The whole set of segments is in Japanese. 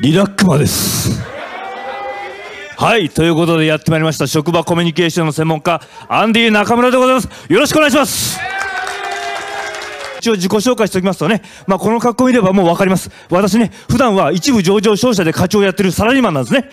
リラックマです。はい、ということでやってまいりました職場コミュニケーションの専門家アンディ中村でございます。よろしくお願いします。一応自己紹介しておきますとね、まあ、この格好見ればもう分かります。私ね、普段は一部上場商社で課長をやってるサラリーマンなんですね。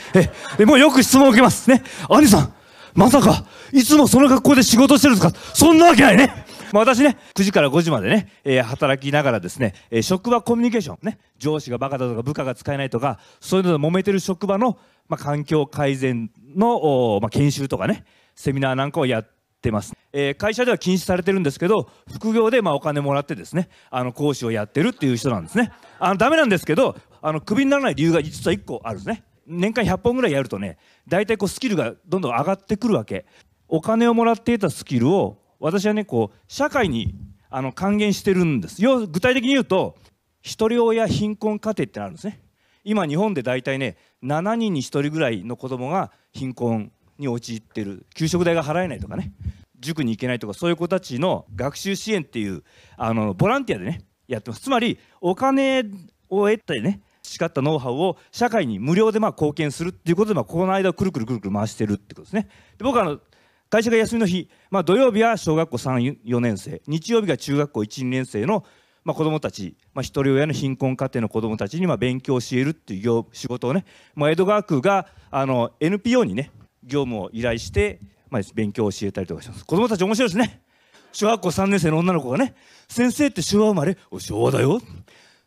え、でもうよく質問を受けます。ね、アンディさん、まさか、いつもその格好で仕事してるんですかそんなわけないね。まあ、私ね9時から5時までね、えー、働きながらですね、えー、職場コミュニケーションね上司がバカだとか部下が使えないとかそういうので揉めてる職場の、まあ、環境改善の、まあ、研修とかねセミナーなんかをやってます、えー、会社では禁止されてるんですけど副業でまあお金もらってですねあの講師をやってるっていう人なんですねあのダメなんですけどあのクビにならない理由が実は1個あるんですね年間100本ぐらいやるとね大体こうスキルがどんどん上がってくるわけお金をもらっていたスキルを私はねこう社会にあの還元してるんです要具体的に言うと一人親貧困家庭ってあるんですね今日本で大体ね7人に1人ぐらいの子供が貧困に陥ってる給食代が払えないとかね塾に行けないとかそういう子たちの学習支援っていうあのボランティアでねやってますつまりお金を得てね培ったノウハウを社会に無料でま貢献するっていうことでまあこの間をくるくるくるくる回してるってことですねで僕はあの会社が休みの日、まあ、土曜日は小学校34年生日曜日が中学校12年生の、まあ、子どもたち、まあ、一人親の貧困家庭の子どもたちにまあ勉強を教えるっていう仕事をね、まあ、江戸川区があの NPO にね業務を依頼して、まあ、勉強を教えたりとかします子どもたち面白いですね小学校3年生の女の子がね「先生って昭和生まれお昭和だよ」っ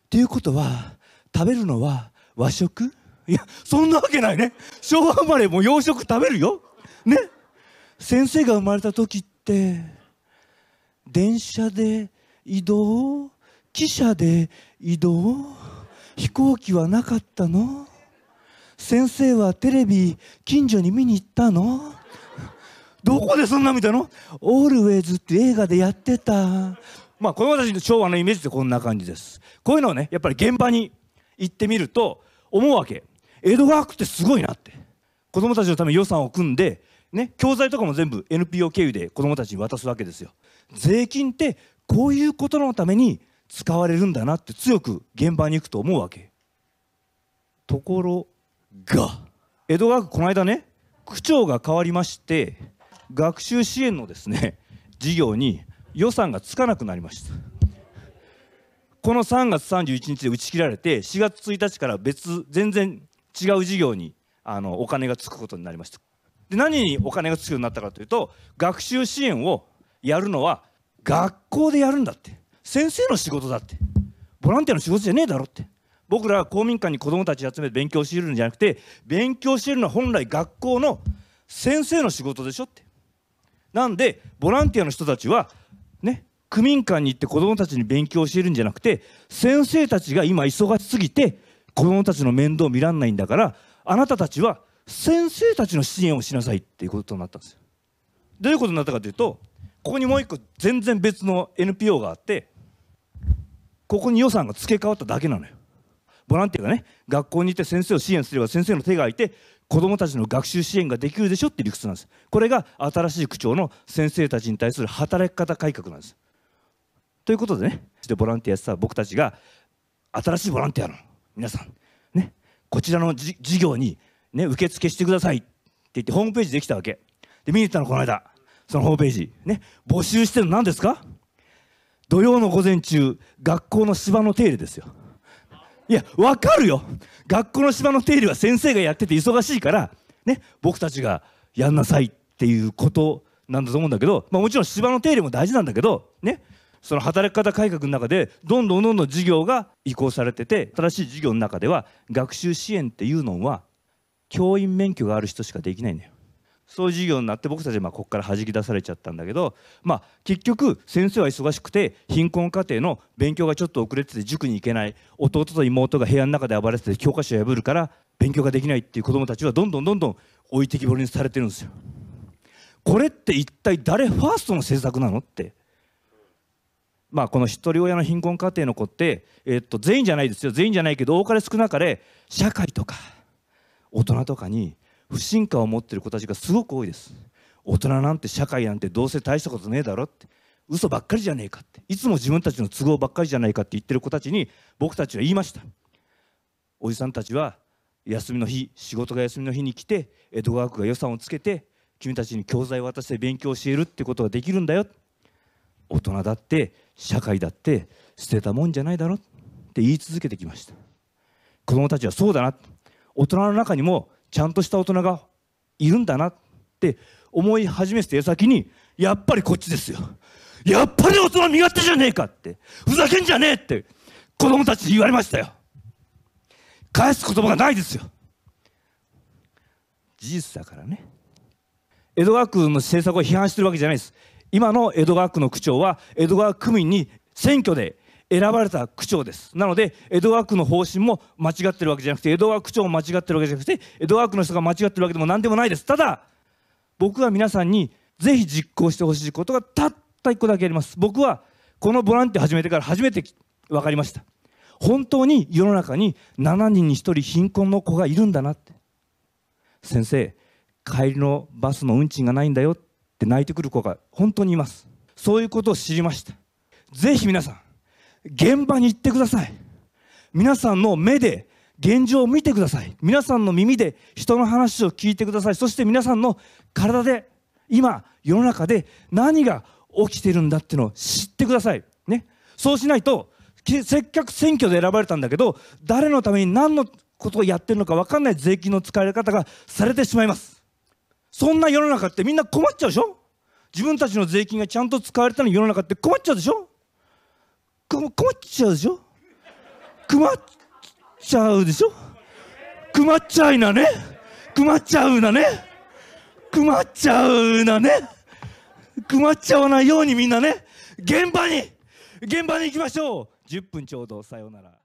ていうことは食べるのは和食いやそんなわけないね昭和生まれも洋食食べるよね先生が生まれた時って電車で移動汽車で移動飛行機はなかったの先生はテレビ近所に見に行ったのどこでそんな見たの「オールウェイズ」って映画でやってたまあこの私の昭和のイメージってこんな感じですこういうのをねやっぱり現場に行ってみると思うわけ江戸川区ってすごいなって子供たちのために予算を組んでね、教材とかも全部 NPO 経由で子どもたちに渡すわけですよ。税金ってこういうことのために使われるんだなって強く現場に行くと思うわけ。ところが江戸川区この間ね区長が変わりまして学習支援のですね事業に予算がつかなくなりました。この3月31日で打ち切られて4月1日から別全然違う事業にあのお金がつくことになりました。で何にお金がつくようになったかというと学習支援をやるのは学校でやるんだって先生の仕事だってボランティアの仕事じゃねえだろって僕らは公民館に子どもたち集めて勉強しているんじゃなくて勉強しているのは本来学校の先生の仕事でしょってなんでボランティアの人たちはね区民館に行って子どもたちに勉強しているんじゃなくて先生たちが今忙しすぎて子どもたちの面倒を見らんないんだからあなたたちは先生たちの支援をしなさいっていうことなったんですよどういうことになったかというとここにもう一個全然別の NPO があってここに予算が付け替わっただけなのよボランティアがね学校にいて先生を支援すれば先生の手が空いて子どもたちの学習支援ができるでしょって理屈なんですこれが新しい区長の先生たちに対する働き方改革なんですということでねでボランティアさ僕たちが新しいボランティアの皆さんねこちらの事業にね、受付してくださいって言ってホームページできたわけ。で、見に行ったの、この間。そのホームページ。ね、募集してるの何ですか土曜の午前中、学校の芝の手入れですよ。いや、わかるよ。学校の芝の手入れは先生がやってて忙しいから、ね、僕たちがやんなさいっていうことなんだと思うんだけど、まあ、もちろん芝の手入れも大事なんだけど、ね、その働き方改革の中でどんどんどんどん授業が移行されてて新しい授業の中では学習支援っていうのは教員免許がある人しかできないんだよ。そういう授業になって僕たちはまあここから弾き出されちゃったんだけど、まあ、結局先生は忙しくて貧困家庭の勉強がちょっと遅れてて塾に行けない弟と妹が部屋の中で暴れてて教科書を破るから勉強ができないっていう子どもたちはどんどんどんどん置いてきぼりにされてるんですよ。これって一体誰ファーストの政策なのってまあ、このひとり親の貧困家庭の子って、えっと全員じゃないですよ全員じゃないけど多かれ少なかれ社会とか大人とかに不信感を持ってる子たちがすごく多いです大人なんて社会なんてどうせ大したことねえだろって嘘ばっかりじゃねえかっていつも自分たちの都合ばっかりじゃないかって言ってる子たちに僕たちは言いましたおじさんたちは休みの日仕事が休みの日に来て江戸川区が予算をつけて君たちに教材を渡して勉強を教えるってことができるんだよ大人だって社会だって捨てたもんじゃないだろって言い続けてきました子どもたちはそうだなって大人の中にもちゃんとした大人がいるんだなって思い始めて先にやっぱりこっちですよやっぱり大人身勝手じゃねえかってふざけんじゃねえって子供たちに言われましたよ返す言葉がないですよ事実だからね江戸川区の政策を批判してるわけじゃないです今の江戸川区の区長は江戸川区民に選挙で選ばれた区長ですなので江戸川区の方針も間違ってるわけじゃなくて江戸川区長も間違ってるわけじゃなくて江戸川区の人が間違ってるわけでも何でもないですただ僕は皆さんにぜひ実行してほしいことがたった1個だけあります僕はこのボランティア始めてから初めて分かりました本当に世の中に7人に1人貧困の子がいるんだなって先生帰りのバスの運賃がないんだよって泣いてくる子が本当にいますそういうことを知りましたぜひ皆さん現場に行ってください皆さんの目で現状を見てください皆さんの耳で人の話を聞いてくださいそして皆さんの体で今世の中で何が起きてるんだっていうのを知ってくださいねそうしないとせっかく選挙で選ばれたんだけど誰のために何のことをやってるのか分かんない税金の使い方がされてしまいますそんな世の中ってみんな困っちゃうでしょ自分たちの税金がちゃんと使われたの世の中って困っちゃうでしょ困っちゃうでしょ困っちゃうでしょ困っちゃいなね困っちゃうなね困っちゃうなね困っちゃわないようにみんなね現場に現場に行きましょう10分ちょうどさようなら